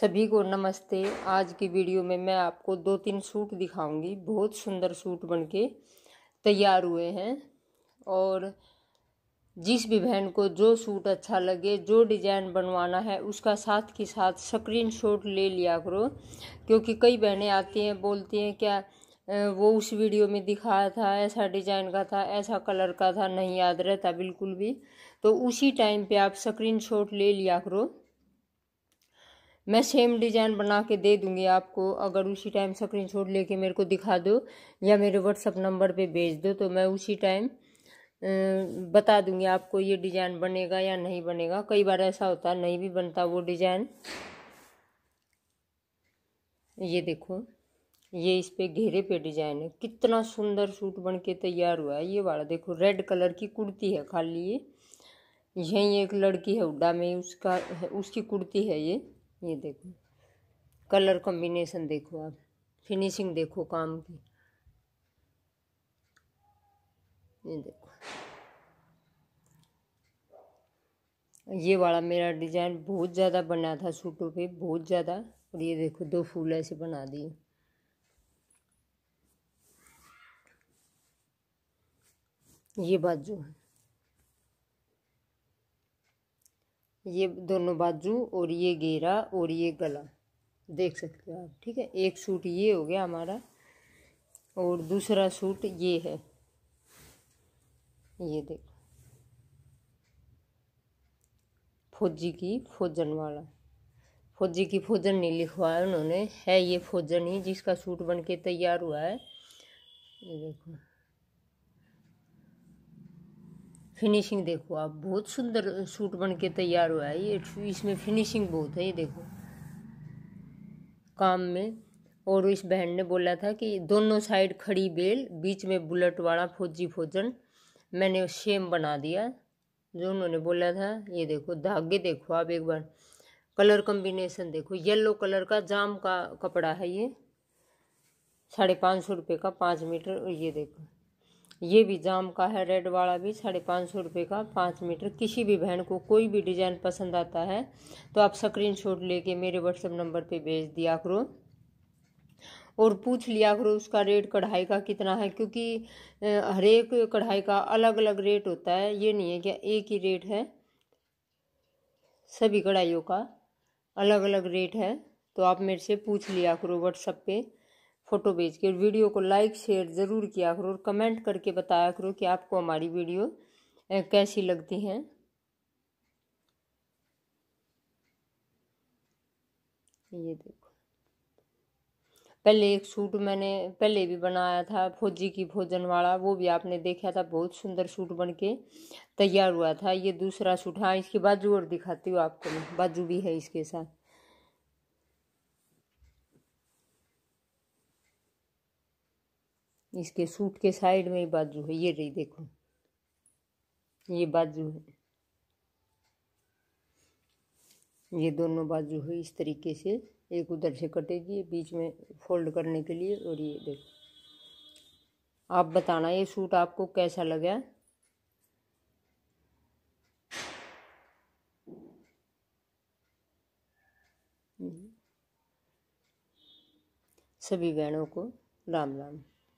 सभी को नमस्ते आज की वीडियो में मैं आपको दो तीन सूट दिखाऊंगी बहुत सुंदर सूट बनके तैयार हुए हैं और जिस भी बहन को जो सूट अच्छा लगे जो डिज़ाइन बनवाना है उसका साथ के साथ स्क्रीन शॉट ले लिया करो क्योंकि कई बहनें आती हैं बोलती हैं क्या वो उस वीडियो में दिखाया था ऐसा डिज़ाइन का था ऐसा कलर का था नहीं याद रहता बिल्कुल भी तो उसी टाइम पे आप स्क्रीन शॉट ले लिया करो मैं सेम डिज़ाइन बना के दे दूँगी आपको अगर उसी टाइम स्क्रीन शॉट लेके मेरे को दिखा दो या मेरे व्हाट्सअप नंबर पे भेज दो तो मैं उसी टाइम बता दूँगी आपको ये डिज़ाइन बनेगा या नहीं बनेगा कई बार ऐसा होता है नहीं भी बनता वो डिज़ाइन ये देखो ये इस पे घेरे पे डिजाइन है कितना सुंदर सूट बन के तैयार हुआ है ये वाला देखो रेड कलर की कुर्ती है खाली ये यहीं एक लड़की है उड्डा में उसका उसकी कुर्ती है ये ये देखो कलर कॉम्बिनेशन देखो आप फिनिशिंग देखो काम की ये देखो ये वाला मेरा डिजाइन बहुत ज़्यादा बना था सूटों पे बहुत ज़्यादा और ये देखो दो फूल ऐसे बना दिए ये बात जो है ये दोनों बाजू और ये घेरा और ये गला देख सकते हो आप ठीक है एक सूट ये हो गया हमारा और दूसरा सूट ये है ये देखो फौजी की फौजन वाला फौजी की फौजन नहीं लिखवाया उन्होंने है ये फौजन ही जिसका सूट बन के तैयार हुआ है ये देखो फिनिशिंग देखो आप बहुत सुंदर सूट बन के तैयार हुआ है ये इसमें फिनिशिंग बहुत है ये देखो काम में और इस बहन ने बोला था कि दोनों साइड खड़ी बेल बीच में बुलेट वाला फौजी फौजन मैंने सेम बना दिया जो उन्होंने बोला था ये देखो धागे देखो आप एक बार कलर कॉम्बिनेशन देखो येलो कलर का जाम का कपड़ा है ये साढ़े पाँच सौ रुपये का पाँच मीटर और ये देखो ये भी जाम का है रेड वाला भी साढ़े पाँच सौ रुपये का पाँच मीटर किसी भी बहन को कोई भी डिज़ाइन पसंद आता है तो आप स्क्रीन शॉट लेके मेरे व्हाट्सएप नंबर पे भेज दिया करो और पूछ लिया करो उसका रेट कढ़ाई का कितना है क्योंकि हर एक कढ़ाई का अलग अलग रेट होता है ये नहीं है कि एक ही रेट है सभी कढ़ाइयों का अलग अलग रेट है तो आप मेरे से पूछ लिया करो व्हाट्सअप पर फ़ोटो भेज के वीडियो को लाइक शेयर ज़रूर किया करो और कमेंट करके बताया करो कि आपको हमारी वीडियो कैसी लगती हैं ये देखो पहले एक सूट मैंने पहले भी बनाया था फौजी की भोजन वाला वो भी आपने देखा था बहुत सुंदर सूट बन के तैयार हुआ था ये दूसरा सूट हाँ इसकी बाजू और दिखाती हूँ आपको मैं बाजू भी है इसके साथ इसके सूट के साइड में बाजू है ये रही देखो ये बाजू है ये दोनों बाजू है इस तरीके से एक उधर से कटेगी बीच में फोल्ड करने के लिए और ये देखो आप बताना ये सूट आपको कैसा लगा सभी बहनों को राम राम